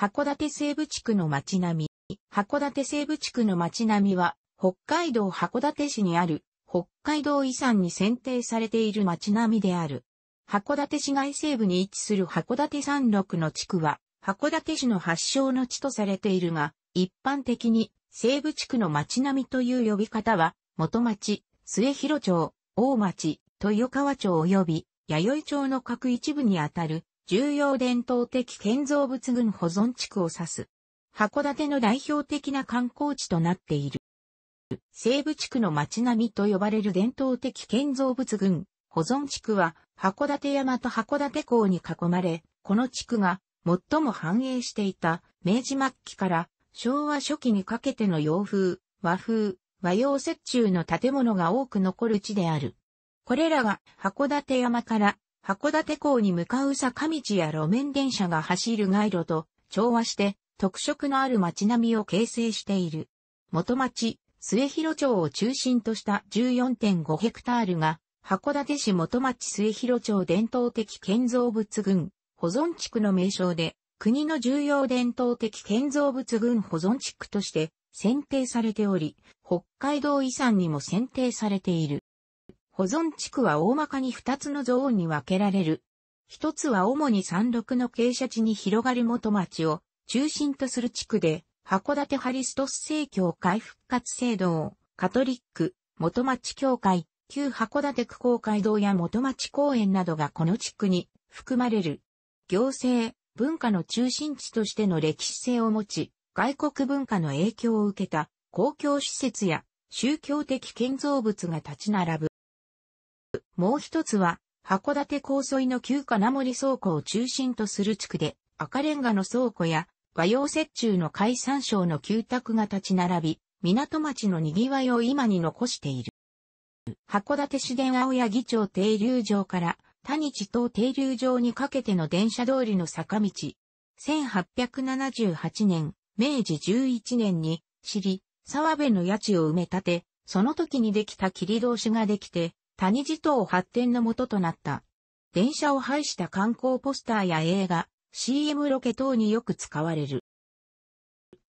函館西部地区の町並み。函館西部地区の町並みは、北海道函館市にある、北海道遺産に選定されている町並みである。函館市街西部に位置する函館山麓の地区は、函館市の発祥の地とされているが、一般的に西部地区の町並みという呼び方は、元町、末広町、大町、豊川町及び、弥生町の各一部にあたる重要伝統的建造物群保存地区を指す。函館の代表的な観光地となっている。西部地区の町並みと呼ばれる伝統的建造物群保存地区は函館山と函館港に囲まれ、この地区が最も繁栄していた明治末期から昭和初期にかけての洋風、和風、和洋折衷の建物が多く残る地である。これらが函館山から函館港に向かう坂道や路面電車が走る街路と調和して特色のある街並みを形成している。元町、末広町を中心とした14.5ヘクタールが函館市元町末広町伝統的建造物群保存地区の名称で国の重要伝統的建造物群保存地区として選定されており、北海道遺産にも選定されている。保存地区は大まかに2つのゾーンに分けられる。一つは主に山麓の傾斜地に広がる元町を中心とする地区で、函館ハリストス正教会復活制度を、カトリック、元町教会、旧函館区公会堂や元町公園などがこの地区に含まれる。行政、文化の中心地としての歴史性を持ち、外国文化の影響を受けた公共施設や宗教的建造物が立ち並ぶ。もう一つは、函館高沿いの旧金森倉庫を中心とする地区で、赤レンガの倉庫や和洋折衷の海産省の旧宅が立ち並び、港町の賑わいを今に残している。函館市電青議長停留場から田地島停留場にかけての電車通りの坂道。1878年、明治11年に、知り、沢辺の家地を埋め立て、その時にできた切通しができて、谷地頭発展の元となった。電車を排した観光ポスターや映画、CM ロケ等によく使われる。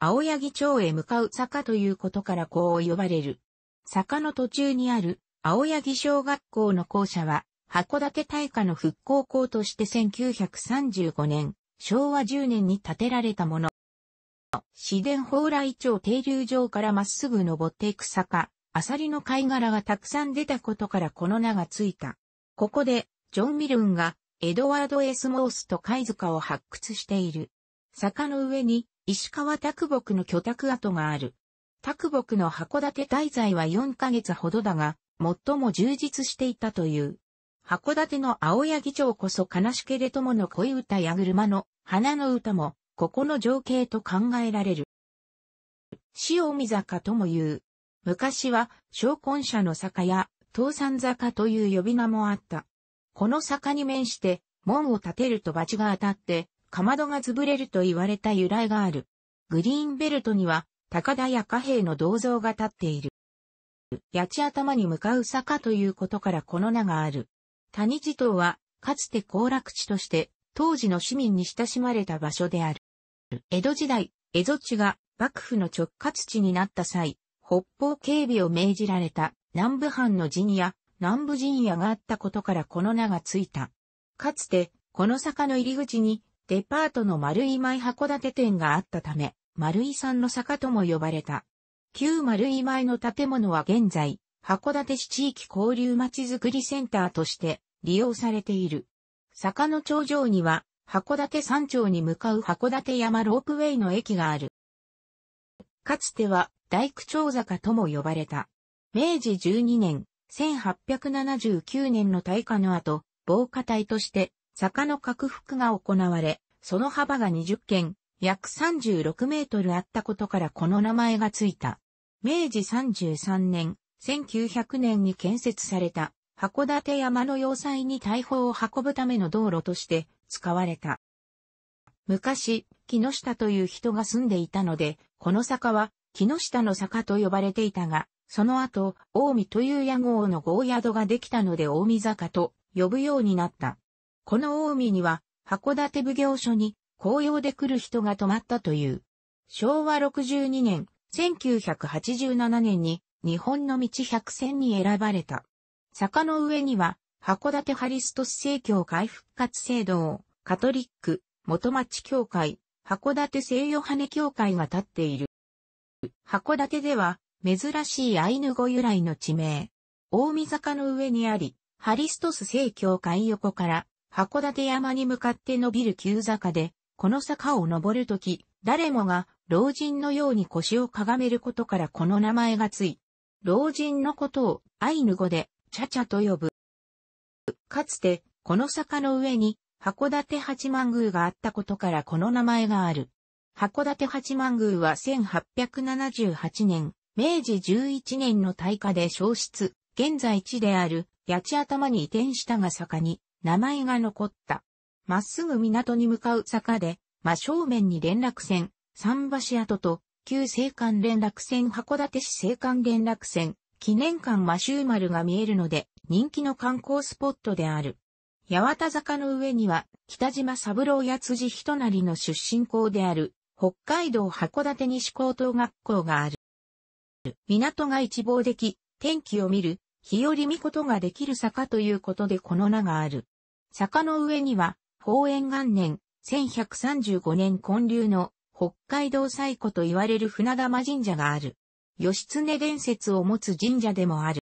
青柳町へ向かう坂ということからこう呼ばれる。坂の途中にある青柳小学校の校舎は、函館大火の復興校として1935年、昭和10年に建てられたもの。市電蓬莱町停留場からまっすぐ登っていく坂、アサリの貝殻がたくさん出たことからこの名がついた。ここで、ジョン・ミルンが、エドワード・エスモースと貝塚を発掘している。坂の上に、石川拓木の居宅跡がある。拓木の函館滞在は4ヶ月ほどだが、最も充実していたという。函館の青柳町こそ悲しけれどもの恋歌や車の花の歌も、ここの情景と考えられる。塩見坂とも言う。昔は、昇魂社の坂や、東山坂という呼び名もあった。この坂に面して、門を建てると罰が当たって、かまどが潰れると言われた由来がある。グリーンベルトには、高田や貨幣の銅像が建っている。八千頭に向かう坂ということからこの名がある。谷地頭は、かつて行楽地として、当時の市民に親しまれた場所である。江戸時代、江戸地が幕府の直轄地になった際、北方警備を命じられた南部藩の陣や南部陣屋があったことからこの名がついた。かつて、この坂の入り口にデパートの丸井前函館店があったため、丸井さんの坂とも呼ばれた。旧丸井前の建物は現在、函館市地域交流まちづくりセンターとして利用されている。坂の頂上には、函館山頂に向かう函館山ロープウェイの駅がある。かつては大工長坂とも呼ばれた。明治12年、1879年の大火の後、防火隊として坂の拡幅が行われ、その幅が20軒、約36メートルあったことからこの名前がついた。明治33年、1900年に建設された函館山の要塞に大砲を運ぶための道路として使われた。昔、木下という人が住んでいたので、この坂は、木下の坂と呼ばれていたが、その後、大見という屋号の豪宿ができたので大見坂と呼ぶようになった。この大見には、函館奉行所に紅葉で来る人が泊まったという。昭和62年、1987年に日本の道百選に選ばれた。坂の上には、函館ハリストス正教会復活制度をカトリック、元町教会、函館聖ヨハネ教会が建っている。函館では、珍しいアイヌ語由来の地名。大見坂の上にあり、ハリストス聖教会横から、函館山に向かって伸びる急坂で、この坂を登るとき、誰もが老人のように腰をかがめることからこの名前がつい、老人のことをアイヌ語でチャチャと呼ぶ。かつて、この坂の上に函館八幡宮があったことからこの名前がある。函館八幡宮は1878年、明治11年の大火で消失、現在地である八千頭に移転したが坂に名前が残った。まっすぐ港に向かう坂で、真正面に連絡船、桟橋跡と、旧青函連絡船函館市青函連絡船、記念館真周丸が見えるので、人気の観光スポットである。八幡坂の上には、北島三郎や辻人成の出身校である、北海道函館西高等学校がある。港が一望でき、天気を見る、日和見ことができる坂ということでこの名がある。坂の上には、宝円元年、1135年建立の北海道最古と言われる船玉神社がある。義経伝説を持つ神社でもある。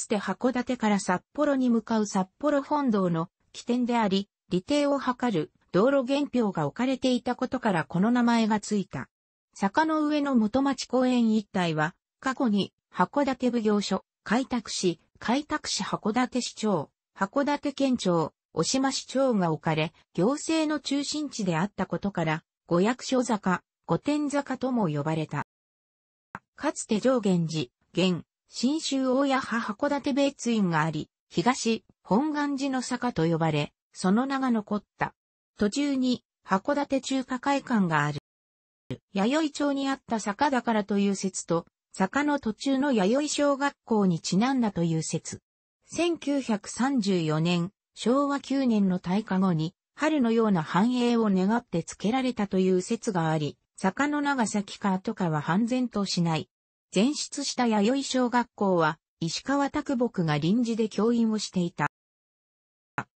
つて函館から札幌に向かう札幌本堂の起点であり、利定を図る道路原標が置かれていたことからこの名前がついた。坂の上の元町公園一帯は、過去に函館奉行所、開拓市、開拓市函館市長、函館県庁、お島市長が置かれ、行政の中心地であったことから、五役所坂、五天坂とも呼ばれた。かつて上源寺、現、新州大谷派函館別院があり、東、本願寺の坂と呼ばれ、その名が残った。途中に、函館中華会館がある。弥生町にあった坂だからという説と、坂の途中の弥生小学校にちなんだという説。1934年、昭和9年の大火後に、春のような繁栄を願って付けられたという説があり、坂の長崎か後かは半然としない。前出した弥生小学校は、石川拓木が臨時で教員をしていた。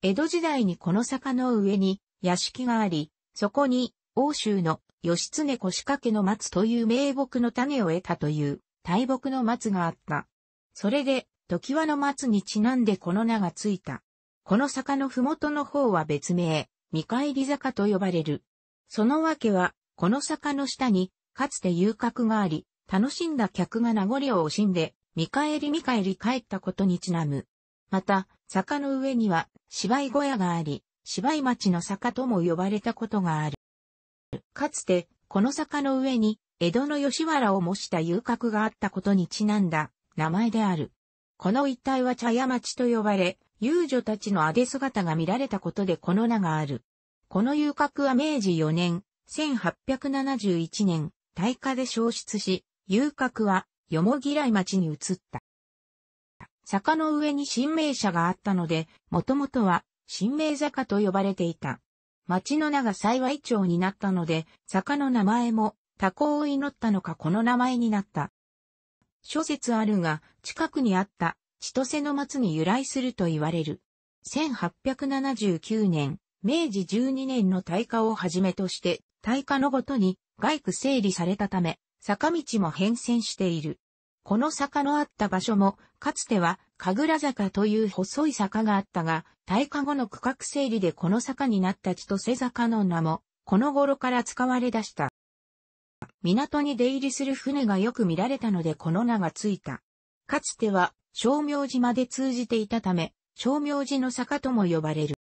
江戸時代にこの坂の上に屋敷があり、そこに欧州の義経腰掛けの松という名木の種を得たという大木の松があった。それで、時和の松にちなんでこの名がついた。この坂の麓の方は別名、見返り坂と呼ばれる。そのわけは、この坂の下に、かつて遊郭があり、楽しんだ客が名残を惜しんで、見返り見返り帰ったことにちなむ。また、坂の上には芝居小屋があり、芝居町の坂とも呼ばれたことがある。かつて、この坂の上に、江戸の吉原を模した遊郭があったことにちなんだ、名前である。この一帯は茶屋町と呼ばれ、遊女たちのあで姿が見られたことでこの名がある。この遊郭は明治4年、1871年、大火で消失し、遊郭は、よもぎらい町に移った。坂の上に新名社があったので、もともとは、新名坂と呼ばれていた。町の名が幸い町になったので、坂の名前も、多幸を祈ったのかこの名前になった。諸説あるが、近くにあった、千歳の松に由来すると言われる。1879年、明治12年の大火をはじめとして、大火のごとに、外区整理されたため、坂道も変遷している。この坂のあった場所も、かつては、神楽坂という細い坂があったが、大化後の区画整理でこの坂になった千歳坂の名も、この頃から使われ出した。港に出入りする船がよく見られたのでこの名がついた。かつては、商明寺まで通じていたため、商明寺の坂とも呼ばれる。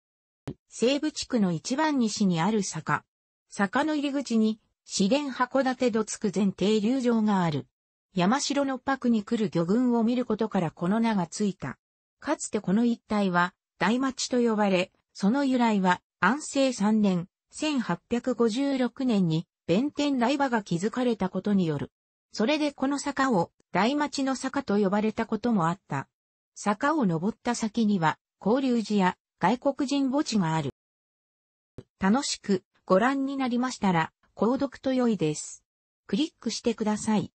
西部地区の一番西にある坂。坂の入り口に市電函館戸つく前停留場がある。山城のパクに来る魚群を見ることからこの名がついた。かつてこの一帯は大町と呼ばれ、その由来は安政3年、1856年に弁天台場が築かれたことによる。それでこの坂を大町の坂と呼ばれたこともあった。坂を登った先には、交流寺や外国人墓地がある。楽しくご覧になりましたら、購読と良いです。クリックしてください。